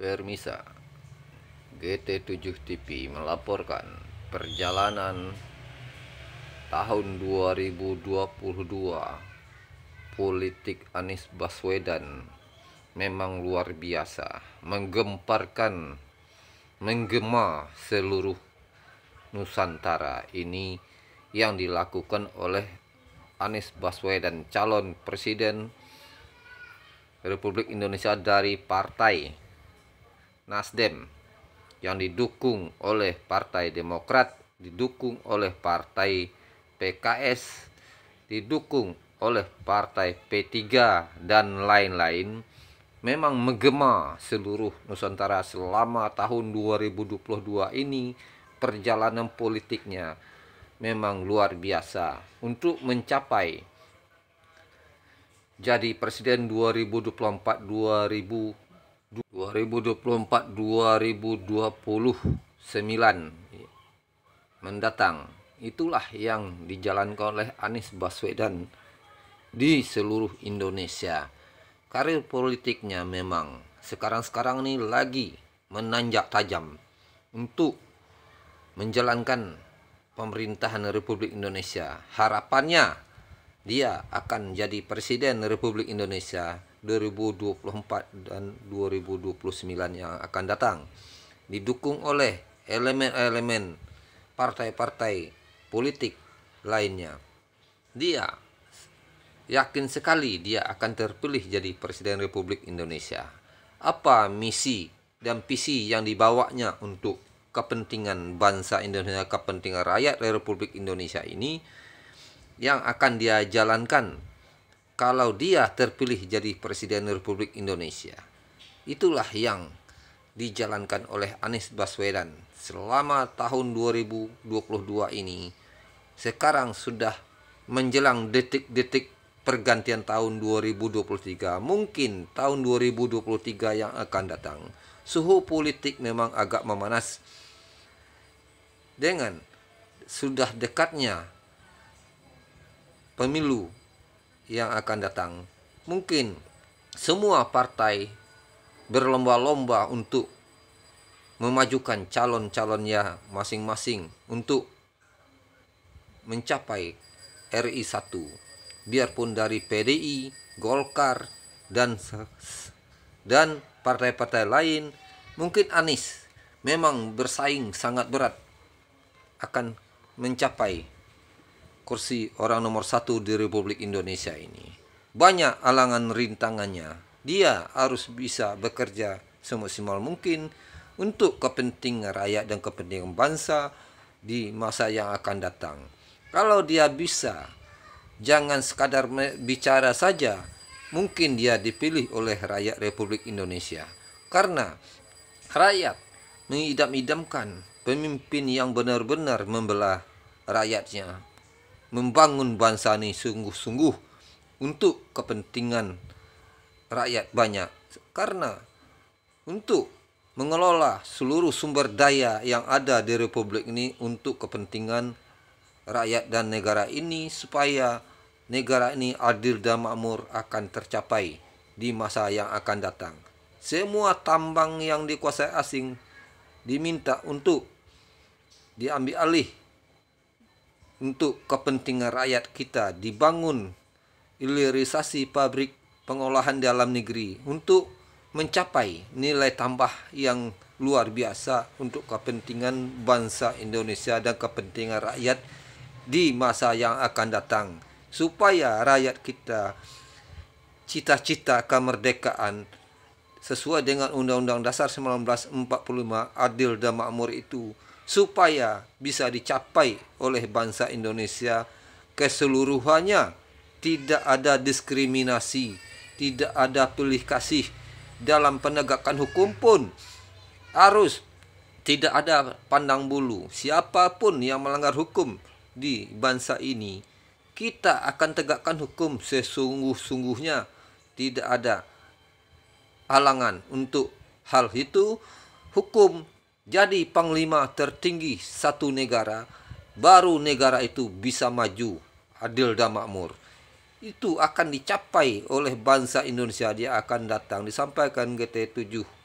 Permisa GT7TV melaporkan perjalanan tahun 2022 politik Anies Baswedan memang luar biasa menggemparkan menggema seluruh Nusantara ini yang dilakukan oleh Anies Baswedan calon presiden Republik Indonesia dari partai Nasdem yang didukung oleh Partai Demokrat, didukung oleh Partai PKS, didukung oleh Partai P3 dan lain-lain memang menggema seluruh Nusantara selama tahun 2022 ini perjalanan politiknya memang luar biasa untuk mencapai jadi presiden 2024 2000 2024-2029 mendatang. Itulah yang dijalankan oleh Anies Baswedan di seluruh Indonesia. Karir politiknya memang sekarang-sekarang ini lagi menanjak tajam untuk menjalankan pemerintahan Republik Indonesia. Harapannya dia akan jadi presiden Republik Indonesia 2024 dan 2029 yang akan datang didukung oleh elemen-elemen partai-partai politik lainnya. Dia yakin sekali dia akan terpilih jadi Presiden Republik Indonesia. Apa misi dan visi yang dibawanya untuk kepentingan bangsa Indonesia, kepentingan rakyat Republik Indonesia ini yang akan dia jalankan kalau dia terpilih jadi Presiden Republik Indonesia. Itulah yang dijalankan oleh Anies Baswedan selama tahun 2022 ini. Sekarang sudah menjelang detik-detik pergantian tahun 2023, mungkin tahun 2023 yang akan datang. Suhu politik memang agak memanas. Dengan sudah dekatnya pemilu yang akan datang. Mungkin semua partai berlomba-lomba untuk memajukan calon-calonnya masing-masing untuk mencapai RI 1 biarpun dari PDI, Golkar dan dan partai-partai lain mungkin Anies memang bersaing sangat berat akan mencapai kursi orang nomor satu di Republik Indonesia ini. Banyak alangan rintangannya. Dia harus bisa bekerja semaksimal mungkin untuk kepentingan rakyat dan kepentingan bangsa di masa yang akan datang. Kalau dia bisa, jangan sekadar bicara saja, mungkin dia dipilih oleh rakyat Republik Indonesia. Karena rakyat mengidam-idamkan pemimpin yang benar-benar membelah rakyatnya membangun bangsa ini sungguh-sungguh untuk kepentingan rakyat banyak. Karena untuk mengelola seluruh sumber daya yang ada di republik ini untuk kepentingan rakyat dan negara ini supaya negara ini adil dan makmur akan tercapai di masa yang akan datang. Semua tambang yang dikuasai asing diminta untuk diambil alih untuk kepentingan rakyat kita dibangun ilirisasi pabrik pengolahan dalam negeri untuk mencapai nilai tambah yang luar biasa untuk kepentingan bangsa Indonesia dan kepentingan rakyat di masa yang akan datang supaya rakyat kita cita-cita kemerdekaan sesuai dengan Undang-Undang Dasar 1945 adil dan makmur itu supaya bisa dicapai oleh bangsa Indonesia keseluruhannya. Tidak ada diskriminasi, tidak ada pilih kasih dalam penegakan hukum pun harus tidak ada pandang bulu. Siapapun yang melanggar hukum di bangsa ini, kita akan tegakkan hukum sesungguh-sungguhnya. Tidak ada halangan untuk hal itu. Hukum jadi panglima tertinggi satu negara, baru negara itu bisa maju, adil dan makmur. Itu akan dicapai oleh bangsa Indonesia, dia akan datang, disampaikan GT7